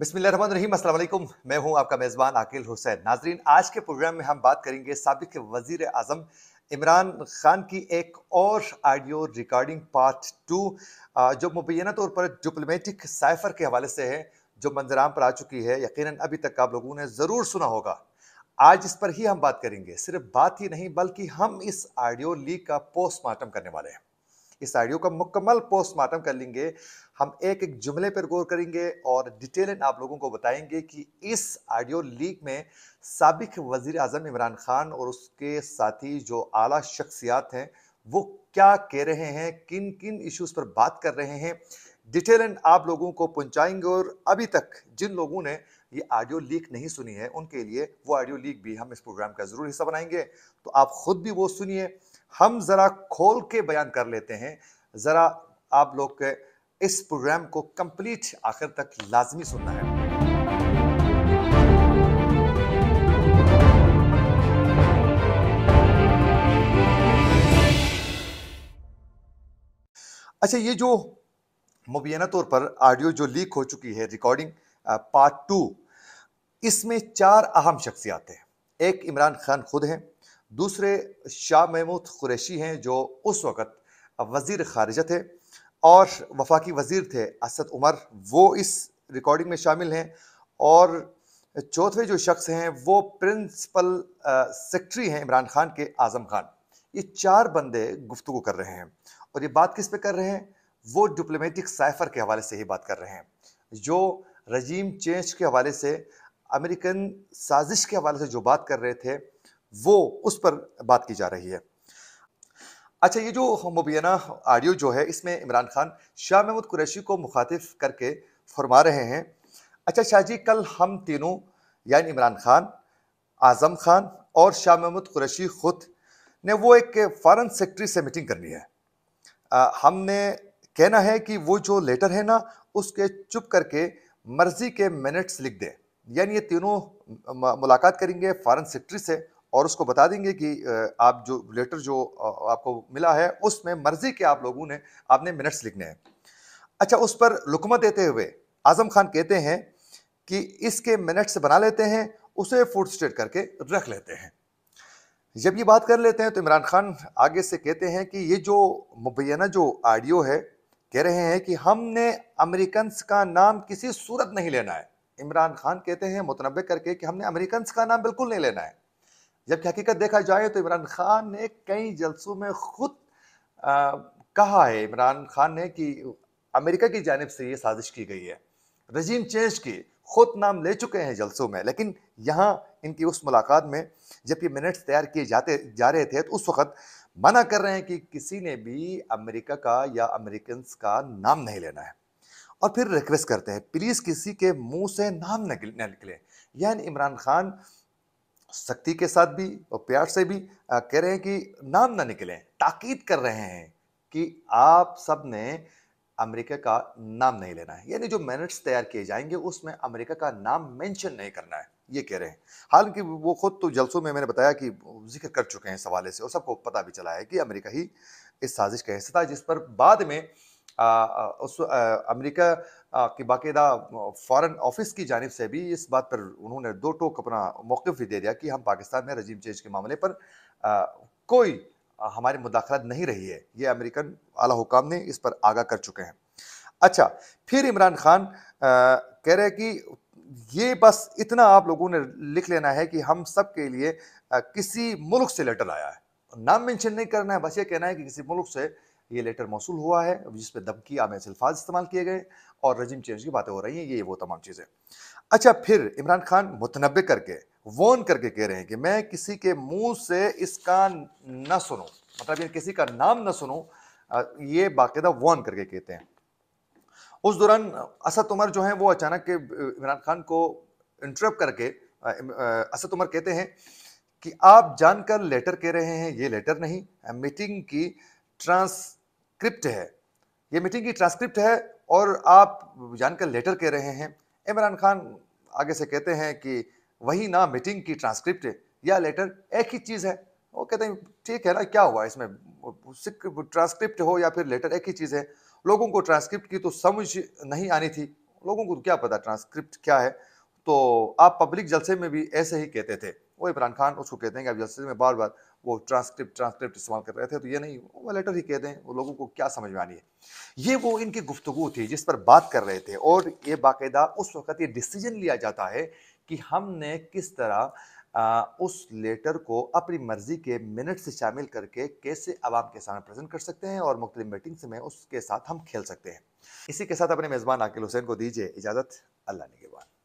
रही असलम मैं हूं आपका मेज़बान आकिल हुसैन नाजरीन आज के प्रोग्राम में हम बात करेंगे सबक वज़ी अजम इमरान खान की एक और आडियो रिकॉर्डिंग पार्ट टू जो मुबैना तौर पर डिप्लोमेटिक साइफर के हवाले से है जो मंजराम पर आ चुकी है यकीनन अभी तक आप लोगों ने ज़रूर सुना होगा आज इस पर ही हम बात करेंगे सिर्फ बात ही नहीं बल्कि हम इस ऑडियो लीक का पोस्टमार्टम करने वाले हैं इस आडियो का मुकम्मल पोस्टमार्टम कर लेंगे हम एक एक जुमले पर गौर करेंगे और डिटेल आप लोगों को बताएंगे कि इस ऑडियो लीक में सबक वज़ी अजम इमरान खान और उसके साथी जो आला शख्सियात हैं वो क्या कह रहे हैं किन किन इश्यूज़ पर बात कर रहे हैं डिटेल आप लोगों को पहुंचाएंगे और अभी तक जिन लोगों ने ये ऑडियो लीक नहीं सुनी है उनके लिए वो ऑडियो लीक भी हम इस प्रोग्राम का ज़रूर हिस्सा बनाएंगे तो आप ख़ुद भी वो सुनिए हम ज़रा खोल के बयान कर लेते हैं ज़रा आप लोग के इस प्रोग्राम को कंप्लीट आखिर तक लाजमी सुनना है अच्छा ये जो मुबैना तौर पर ऑडियो जो लीक हो चुकी है रिकॉर्डिंग पार्ट टू इसमें चार अहम शख्सियात हैं एक इमरान खान खुद हैं दूसरे शाह महमूद कुरैशी हैं जो उस वक़्त वजीर ख़ारजा थे और वफाकी वजीर थे असद उमर वो इस रिकॉर्डिंग में शामिल हैं और चौथे जो शख्स हैं वो प्रिंसिपल सेक्रेटरी हैं इमरान खान के आज़म खान ये चार बंदे गुफ्तु कर रहे हैं और ये बात किस पे कर रहे हैं वो डिप्लोमेटिक साइफर के हवाले से ही बात कर रहे हैं जो रजीम चेंज के हवाले से अमेरिकन साजिश के हवाले से जो बात कर रहे थे वो उस पर बात की जा रही है अच्छा ये जो मुबैना आडियो जो है इसमें इमरान खान शाह महमूद कुरैशी को मुखातिब करके फरमा रहे हैं अच्छा शाह जी कल हम तीनों यानी इमरान खान आज़म खान और शाह महमूद कुरैशी खुद ने वो एक फॉरेन सेक्रेटरी से मीटिंग करनी है आ, हमने कहना है कि वो जो लेटर है ना उसके चुप करके मर्जी के मिनट्स लिख दें यानी ये तीनों मुलाकात करेंगे फॉरेन सेक्रेटरी से और उसको बता देंगे कि आप जो लेटर जो आपको मिला है उसमें मर्जी के आप लोगों ने आपने मिनट्स लिखने हैं अच्छा उस पर लुकमा देते हुए आज़म खान कहते हैं कि इसके मिनट्स बना लेते हैं उसे फूड स्टेट करके रख लेते हैं जब ये बात कर लेते हैं तो इमरान खान आगे से कहते हैं कि ये जो मुबैना जो आडियो है कह रहे हैं कि हमने अमेरिकन का नाम किसी सूरत नहीं लेना है इमरान खान कहते हैं मुतनबे करके कि हमने अमेरिकन का नाम बिल्कुल नहीं लेना है जबकि हकीकत देखा जाए तो इमरान खान ने कई जलसों में खुद आ, कहा है इमरान खान ने कि अमेरिका की जानब से ये साजिश की गई है रजीम चेंज की खुद नाम ले चुके हैं जलसों में लेकिन यहाँ इनकी उस मुलाकात में जब ये मिनट्स तैयार किए जाते जा रहे थे तो उस वक्त मना कर रहे हैं कि किसी ने भी अमेरिका का या अमेरिकन का नाम नहीं लेना है और फिर रिक्वेस्ट करते हैं प्लीज़ किसी के मुंह से नाम न निकले यानी इमरान खान सख्ती के साथ भी और प्यार से भी कह रहे हैं कि नाम ना निकलें ताकीद कर रहे हैं कि आप सब ने अमेरिका का नाम नहीं लेना है यानी जो मिनट्स तैयार किए जाएंगे उसमें अमेरिका का नाम मेंशन नहीं करना है ये कह रहे हैं हालांकि वो खुद तो जलसों में मैंने बताया कि जिक्र कर चुके हैं सवाले से और सबको पता भी चला है कि अमेरिका ही इस साजिश का हिस्सा था जिस पर बाद में आ, उस अमेरिका कि बाकायदा फॉरेन ऑफिस की जानब से भी इस बात पर उन्होंने दो टोक अपना मौक़ भी दे दिया कि हम पाकिस्तान में रजीम चेंज के मामले पर आ, कोई हमारी मुदाखलत नहीं रही है ये अमेरिकन आला हुकाम ने इस पर आगाह कर चुके हैं अच्छा फिर इमरान खान आ, कह रहे हैं कि ये बस इतना आप लोगों ने लिख लेना है कि हम सब के लिए आ, किसी मुल्क से लेटर आया है नाम मेंशन नहीं करना है बस ये कहना है कि किसी मुल्क से ये लेटर मौसू हुआ है जिसपे धमकी आमेज अल्फाज इस्तेमाल किए गए और रजिम चेंज की बातें हो रही हैं ये वो तमाम चीज़ें अच्छा फिर इमरान खान मुतनबे करके वोन करके कह रहे हैं कि मैं किसी के मुंह से इसका न सुनूं मतलब ये किसी का नाम न सुनूं ये बाकायदा वोन करके कहते हैं उस दौरान असद उमर जो है वो अचानक के इमरान खान को इंटरप करके असद उमर कहते हैं कि आप जानकर लेटर कह रहे हैं ये लेटर नहीं मीटिंग की ट्रांस ट्रांसक्रिप्ट है ये मीटिंग की ट्रांसक्रिप्ट है और आप जानकर लेटर कह रहे हैं इमरान खान आगे से कहते हैं कि वही ना मीटिंग की ट्रांसक्रिप्ट या लेटर एक ही चीज़ है वो कहते हैं ठीक है ना क्या हुआ इसमें ट्रांसक्रिप्ट हो या फिर लेटर एक ही चीज़ है लोगों को ट्रांसक्रिप्ट की तो समझ नहीं आनी थी लोगों को क्या पता ट्रांसक्रिप्ट क्या है तो आप पब्लिक जलसे में भी ऐसे ही कहते थे वो इमरान खान उसको कहते हैं कि अब जस्टिस में बार बार वो ट्रांसक्रिप्ट ट्रांसक्रिप्ट इस्तेमाल कर रहे थे तो ये नहीं वो लेटर ही कहते हैं वो लोगों को क्या समझ में आनी है ये वो इनकी गुफ्तु थी जिस पर बात कर रहे थे और ये बाकायदा उस वक्त ये डिसीजन लिया जाता है कि हमने किस तरह आ, उस लेटर को अपनी मर्ज़ी के मिनट से शामिल करके कैसे आवाम के सामने प्रेजेंट कर सकते हैं और मुख्तलिफ मीटिंग्स में उसके साथ हम खेल सकते हैं इसी के साथ अपने मेज़बान आकिल हुसैन को दीजिए इजाज़त अल्लाह ने के बाद